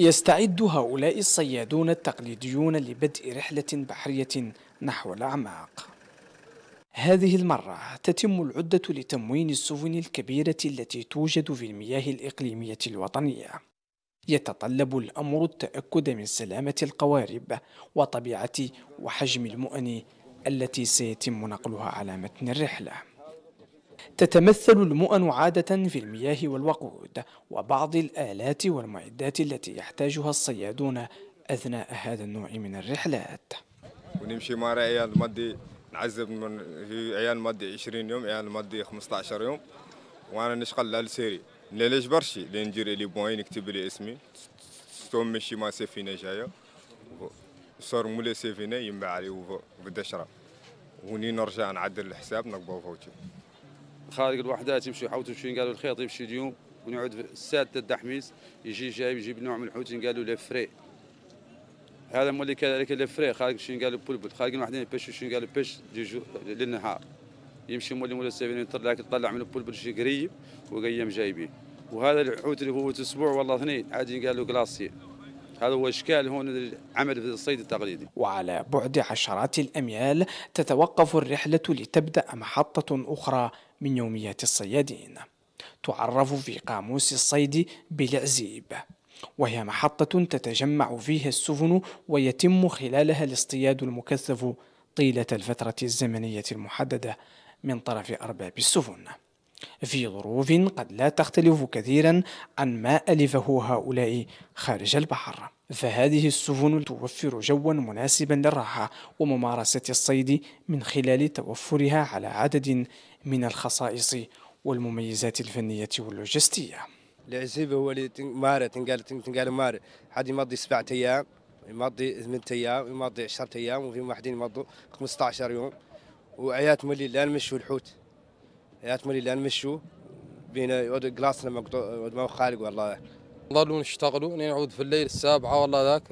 يستعد هؤلاء الصيادون التقليديون لبدء رحلة بحرية نحو الأعماق هذه المرة تتم العدة لتموين السفن الكبيرة التي توجد في المياه الإقليمية الوطنية يتطلب الأمر التأكد من سلامة القوارب وطبيعة وحجم المؤن التي سيتم نقلها على متن الرحله تتمثل المؤن عادة في المياه والوقود وبعض الآلات والمعدات التي يحتاجها الصيادون أثناء هذا النوع من الرحلات ونمشي مع عيال مدي نعذب من عيال مدي 20 يوم عيال مدي 15 يوم وأنا نشغل للسيري ليش برشي لين جيري لي بوين نكتب لي اسمي ستوم مشي مع سفينة جاية صار مولي سفينة ينبع علي وبدي وني نرجع نعدل الحساب نقبو فوتي خارج الوحدات يمشي حوت شويه قالوا الخيط يمشي اليوم ونعود السادة الدحميس يجي جايب يجيب نوع من الحوت قالوا لي فري هذا مولي كذلك لي فري خارج شنو قالوا بلبل خارج الوحدات بيش شنو قالوا بيش للنهار يمشي مولي مولي سيفين يطلع يطلع من البلبل شي قريب وقيم جايبين وهذا الحوت اللي هو اسبوع والله اثنين عادي قالوا كلاسي هذا هو اشكال هون العمل في الصيد التقليدي وعلى بعد عشرات الاميال تتوقف الرحله لتبدا محطه اخرى من يوميات الصيادين تعرف في قاموس الصيد بالعزيب وهي محطة تتجمع فيها السفن ويتم خلالها الاصطياد المكثف طيلة الفترة الزمنية المحددة من طرف أرباب السفن في ظروف قد لا تختلف كثيرا عن ما ألفه هؤلاء خارج البحر فهذه السفن توفر جوا مناسبا للراحة وممارسة الصيد من خلال توفرها على عدد من الخصائص والمميزات الفنية واللوجستية العزيبة هو اللي مارة تنقال تنقال مارة حد يمضي سبعة أيام يمضي ثمان أيام يمضي عشرة أيام وفي واحدين يمضوا 15 يوم وعيات مولي لا نمشوا الحوت عيات مولي لا نمشوا بين قلاصنا ما خالق والله ظلوا نشتغلوا نعود في الليل السابعة والله ذاك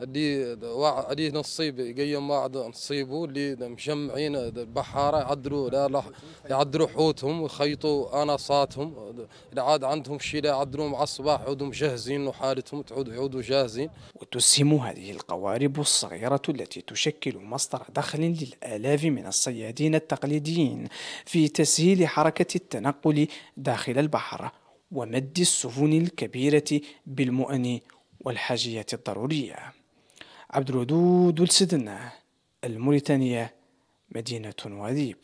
اللي عليه نصيب يقيم واحد نصيبه اللي مجمعين البحارة يعدلوا لا يعدلوا حوتهم ويخيطوا أناصاتهم اللي عاد عندهم شيء لا يعدلوهم على الصباح يعودوا مجهزين وحالتهم تعود يعودوا جاهزين وتسهم هذه القوارب الصغيرة التي تشكل مصدر دخل للآلاف من الصيادين التقليديين في تسهيل حركة التنقل داخل البحر ومد السفن الكبيرة بالمؤن والحاجية الضرورية عبد الودود السدنة الموريتانية مدينة وديب